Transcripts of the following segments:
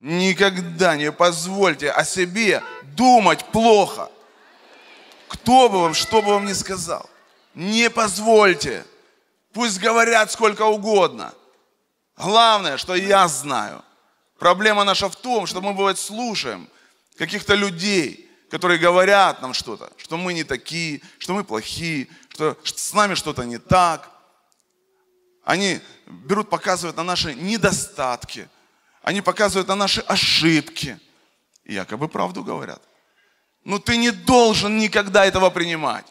Никогда не позвольте о себе думать плохо. Кто бы вам, что бы вам ни сказал. Не позвольте. Пусть говорят сколько угодно. Главное, что я знаю. Проблема наша в том, что мы, бывает, слушаем каких-то людей, которые говорят нам что-то, что мы не такие, что мы плохие, что с нами что-то не так. Они берут, показывают на наши недостатки – они показывают на наши ошибки. И якобы правду говорят. Но ну, ты не должен никогда этого принимать.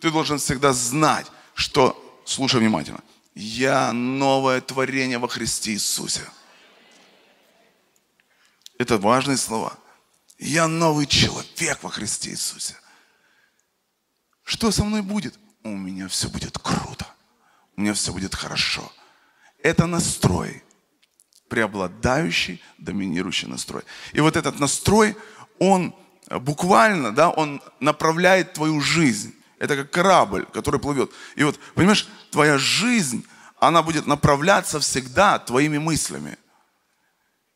Ты должен всегда знать, что, слушай внимательно, я новое творение во Христе Иисусе. Это важные слова. Я новый человек во Христе Иисусе. Что со мной будет? У меня все будет круто. У меня все будет хорошо. Это настрой преобладающий, доминирующий настрой. И вот этот настрой, он э, буквально, да, он направляет твою жизнь. Это как корабль, который плывет. И вот, понимаешь, твоя жизнь, она будет направляться всегда твоими мыслями.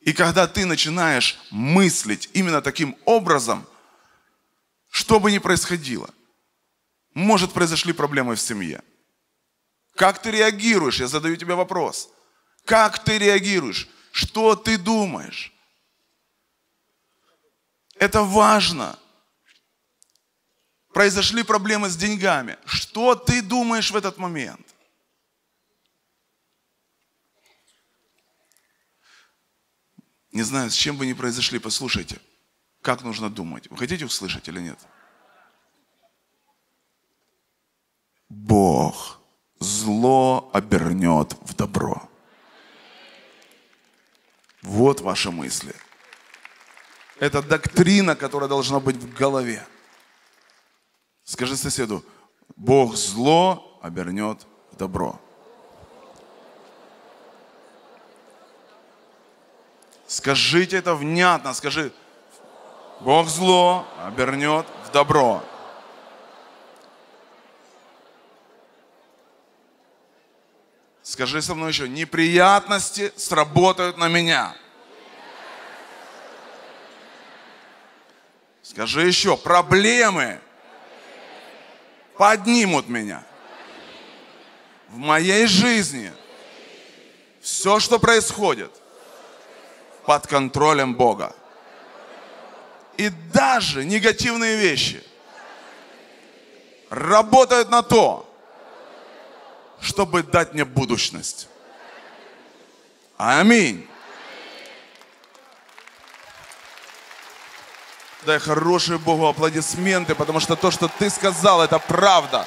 И когда ты начинаешь мыслить именно таким образом, что бы ни происходило, может, произошли проблемы в семье. Как ты реагируешь? Я задаю тебе вопрос – как ты реагируешь? Что ты думаешь? Это важно. Произошли проблемы с деньгами. Что ты думаешь в этот момент? Не знаю, с чем бы ни произошли, послушайте, как нужно думать. Вы хотите услышать или нет? Бог зло обернет в добро. Вот ваши мысли. Это доктрина, которая должна быть в голове. Скажи соседу, Бог зло обернет в добро. Скажите это внятно, скажи, Бог зло обернет в добро. Скажи со мной еще, неприятности сработают на меня. Скажи еще, проблемы поднимут меня. В моей жизни все, что происходит, под контролем Бога. И даже негативные вещи работают на то, чтобы дать мне будущность. Аминь. Дай хорошие Богу аплодисменты, потому что то, что ты сказал, это правда.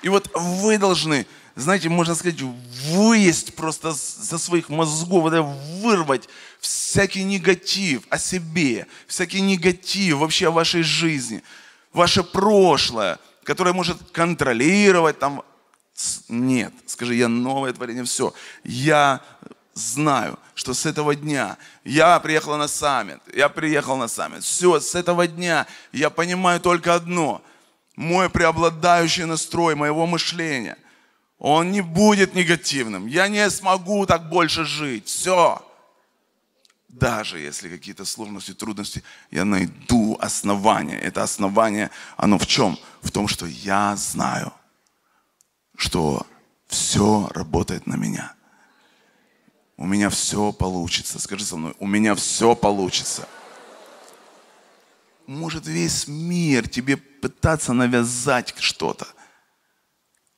И вот вы должны, знаете, можно сказать, выесть просто со своих мозгов, вот это вырвать всякий негатив о себе, всякий негатив вообще о вашей жизни – ваше прошлое, которое может контролировать там. Нет, скажи, я новое творение, все. Я знаю, что с этого дня я приехал на саммит, я приехал на саммит. Все, с этого дня я понимаю только одно. Мой преобладающий настрой моего мышления, он не будет негативным. Я не смогу так больше жить. Все даже если какие-то сложности, трудности, я найду основание. Это основание, оно в чем? В том, что я знаю, что все работает на меня. У меня все получится. Скажи со мной, у меня все получится. Может весь мир тебе пытаться навязать что-то.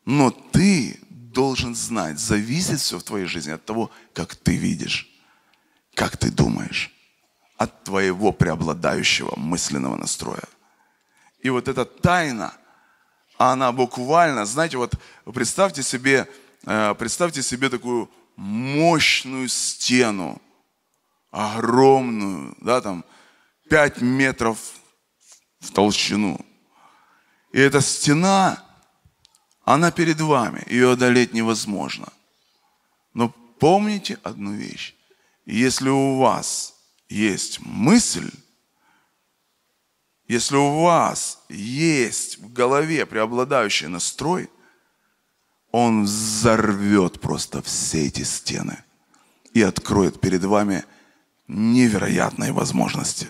Но ты должен знать, зависит все в твоей жизни от того, как ты видишь. Как ты думаешь? От твоего преобладающего мысленного настроя. И вот эта тайна, она буквально, знаете, вот представьте себе, э, представьте себе такую мощную стену, огромную, да, там, 5 метров в толщину. И эта стена, она перед вами, ее одолеть невозможно. Но помните одну вещь. Если у вас есть мысль, если у вас есть в голове преобладающий настрой, он взорвет просто все эти стены и откроет перед вами невероятные возможности.